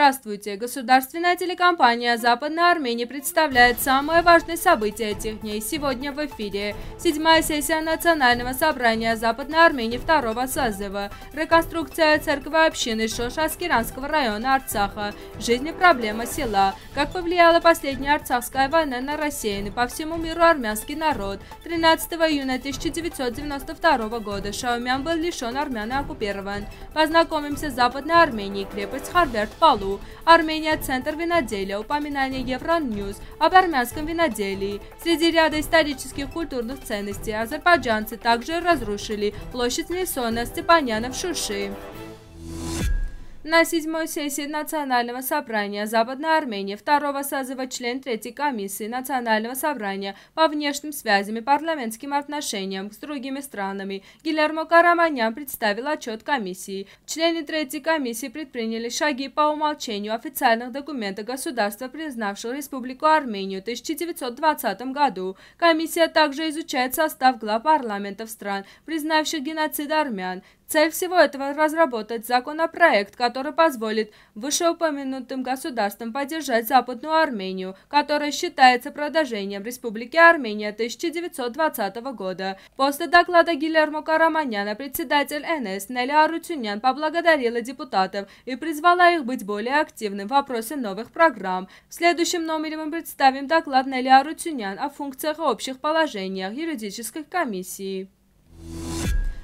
Здравствуйте! Государственная телекомпания «Западная Армения» представляет самое важное событие этих дней. Сегодня в эфире седьмая сессия Национального собрания Западной Армении второго созыва, реконструкция церкви общины шош района Арцаха, жизнь и проблема села, как повлияла последняя Арцахская война на рассеянный по всему миру армянский народ. 13 июня 1992 года Шаумян был лишен армян и оккупирован. Познакомимся с Западной Арменией, крепость Харберт Палу, году. Армения – центр виноделия, упоминание Евроньюз об армянском виноделии. Среди ряда исторических культурных ценностей азербайджанцы также разрушили площадь Несона Степаняна в Шуши. На седьмой сессии Национального собрания Западной Армении второго созыва член Третьей комиссии Национального собрания по внешним связям и парламентским отношениям с другими странами Гильермо Караманян представил отчет комиссии. Члены Третьей комиссии предприняли шаги по умолчанию официальных документов государства, признавшего Республику Армению в 1920 году. Комиссия также изучает состав глав парламентов стран, признавших геноцид армян. Цель всего этого – разработать законопроект, который позволит вышеупомянутым государствам поддержать Западную Армению, которая считается продолжением Республики Армения 1920 года. После доклада Гильермо Караманяна председатель НС Нелли Арутюнян поблагодарила депутатов и призвала их быть более активным в вопросе новых программ. В следующем номере мы представим доклад Нелли Арутюнян о функциях общих положениях юридической комиссии.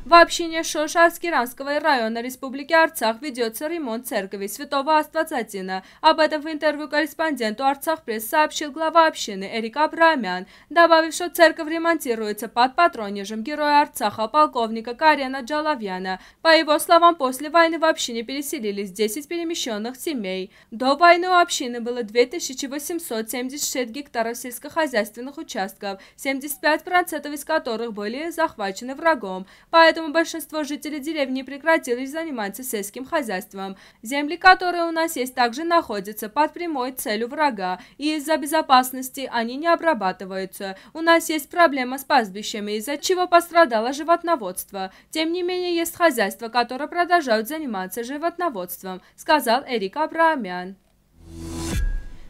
В общине Шошарский-Ранского района Республики Арцах ведется ремонт церкви святого Аствацатина. Об этом в интервью корреспонденту Арцах пресс сообщил глава общины Эрик Абрамян, добавив, что церковь ремонтируется под патронежем героя Арцаха полковника Карена Джалавьяна. По его словам, после войны в общине переселились 10 перемещенных семей. До войны у общины было 2876 гектаров сельскохозяйственных участков, 75% из которых были захвачены врагом. Поэтому поэтому большинство жителей деревни прекратились заниматься сельским хозяйством. Земли, которые у нас есть, также находятся под прямой целью врага, и из-за безопасности они не обрабатываются. У нас есть проблема с пастбищами, из-за чего пострадало животноводство. Тем не менее, есть хозяйства, которые продолжают заниматься животноводством, сказал Эрик Абрамян.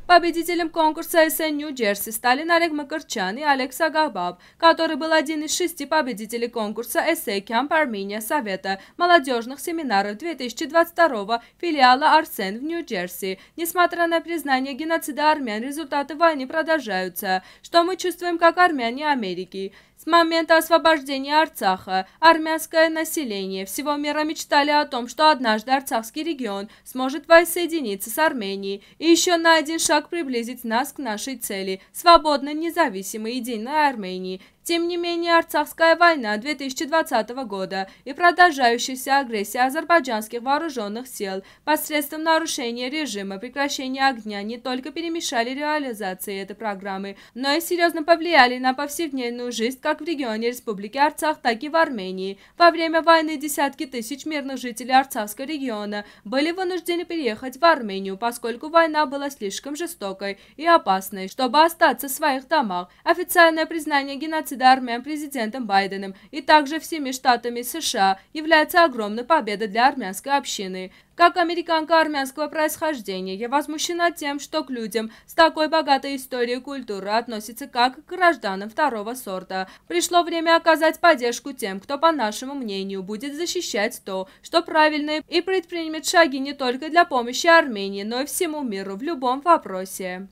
Победителем конкурса SN Нью-Джерси стали Нарек Макарчан и Алекса Габаб, который был один из шести победителей конкурса SE Camp Армения Совета молодежных семинаров 2022 филиала Арсен в Нью-Джерси. Несмотря на признание геноцида армян, результаты войны продолжаются, что мы чувствуем как армяне Америки. С момента освобождения Арцаха армянское население всего мира мечтали о том, что однажды Арцахский регион сможет воссоединиться с Арменией и еще на один шаг приблизить нас к нашей цели – свободной, независимой, единой Армении, тем не менее, Арцахская война 2020 года и продолжающаяся агрессия азербайджанских вооруженных сил посредством нарушения режима прекращения огня не только перемешали реализации этой программы, но и серьезно повлияли на повседневную жизнь как в регионе Республики Арцах, так и в Армении. Во время войны десятки тысяч мирных жителей Арцахского региона были вынуждены переехать в Армению, поскольку война была слишком жестокой и опасной, чтобы остаться в своих домах. Официальное признание геноцида армян президентом Байденом и также всеми штатами США является огромной победой для армянской общины. Как американка армянского происхождения, я возмущена тем, что к людям с такой богатой историей и культурой относятся как к гражданам второго сорта. Пришло время оказать поддержку тем, кто, по нашему мнению, будет защищать то, что правильно и предпринимет шаги не только для помощи Армении, но и всему миру в любом вопросе.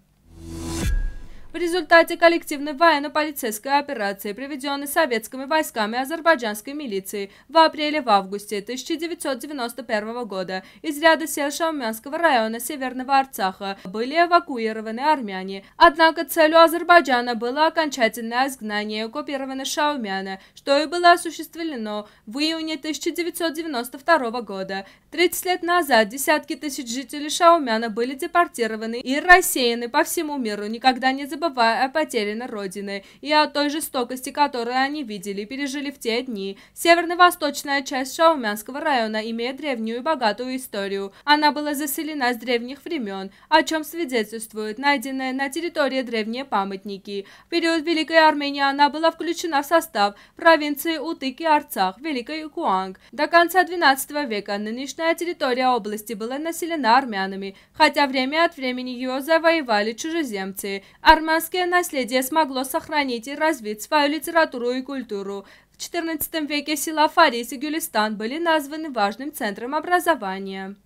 В результате коллективной военно-полицейской операции, проведенной советскими войсками азербайджанской милиции в апреле-августе 1991 года, из ряда сел Шаумянского района Северного Арцаха были эвакуированы армяне. Однако целью Азербайджана было окончательное изгнание оккупированных Шаумяна, что и было осуществлено в июне 1992 года. 30 лет назад десятки тысяч жителей Шаумяна были депортированы и рассеяны по всему миру, никогда не забывая забывая о потерянной родине и о той жестокости, которую они видели и пережили в те дни. Северно-восточная часть Шаумянского района имеет древнюю и богатую историю. Она была заселена с древних времен, о чем свидетельствуют найденные на территории древние памятники. В период Великой Армении она была включена в состав провинции Утыки-Арцах, Великой Куанг. До конца XII века нынешняя территория области была населена армянами, хотя время от времени ее завоевали чужеземцы. Армян османское наследие смогло сохранить и развить свою литературу и культуру. В XIV веке села Фарис и Гюлистан были названы важным центром образования.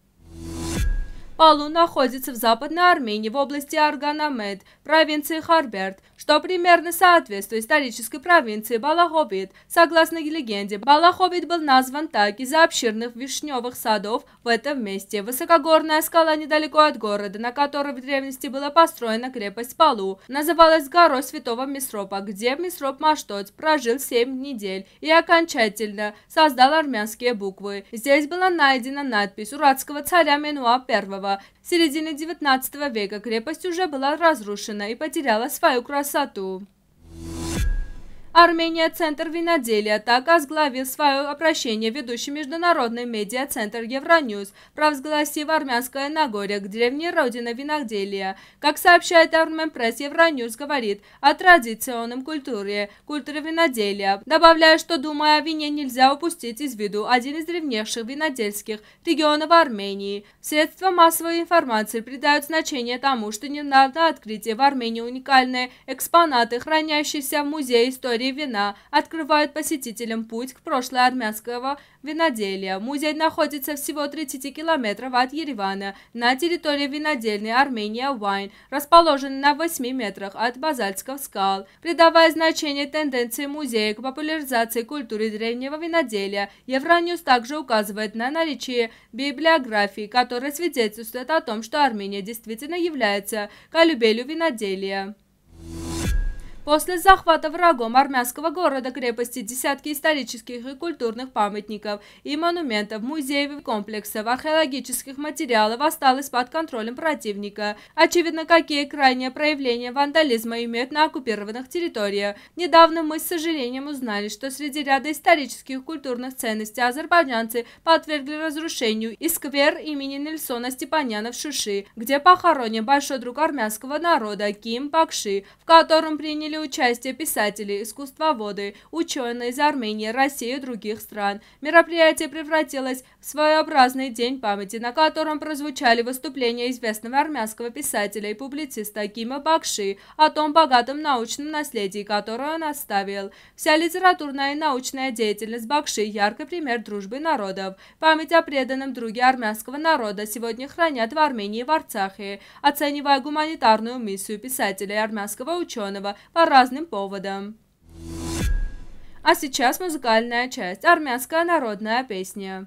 Палу находится в Западной Армении в области Арганамед, провинции Харберт что примерно соответствует исторической провинции Балаховит. Согласно легенде, Балаховит был назван так из-за обширных вишневых садов в этом месте. Высокогорная скала недалеко от города, на которой в древности была построена крепость Палу, называлась горой Святого Месропа, где Месроп Маштоц прожил 7 недель и окончательно создал армянские буквы. Здесь была найдена надпись уральского царя Менуа I. В середине 19 века крепость уже была разрушена и потеряла свою красоту satu Армения Центр виноделия так возглавил свое обращение ведущий международный медиа-центр Евроньюз, провозгласив армянское Нагорье к деревне Родины виноделия. Как сообщает Арменпресс, Евроньюз говорит о традиционном культуре, культуре виноделия, добавляя, что, думая о вине, нельзя упустить из виду один из древнейших винодельских регионов Армении. Средства массовой информации придают значение тому, что недавно открытие в Армении уникальные экспонаты, хранящиеся в Музее истории и вина открывают посетителям путь к прошлой армянского виноделия. Музей находится всего 30 километров от Еревана на территории винодельной Армения Вайн, расположенной на 8 метрах от базальтских скал, придавая значение тенденции музея к популяризации культуры древнего виноделия. Евроньюз также указывает на наличие библиографии, которая свидетельствует о том, что Армения действительно является колыбелью виноделия. После захвата врагом армянского города-крепости десятки исторических и культурных памятников и монументов, музеев, и комплексов, археологических материалов осталось под контролем противника. Очевидно, какие крайние проявления вандализма имеют на оккупированных территориях. Недавно мы с сожалением узнали, что среди ряда исторических культурных ценностей азербайджанцы подвергли разрушению и сквер имени Нельсона Степаняна в Шуши, где похоронен большой друг армянского народа Ким Пакши, в котором приняли участие писатели, искусствоводы, ученые из Армении, России и других стран. Мероприятие превратилось в своеобразный день памяти, на котором прозвучали выступления известного армянского писателя и публициста Кима Бакши о том богатом научном наследии, которое он оставил. Вся литературная и научная деятельность Бакши – яркий пример дружбы народов. Память о преданном друге армянского народа сегодня хранят в Армении и в Арцахе. Оценивая гуманитарную миссию писателя и армянского ученого, разным поводам. А сейчас музыкальная часть. Армянская народная песня.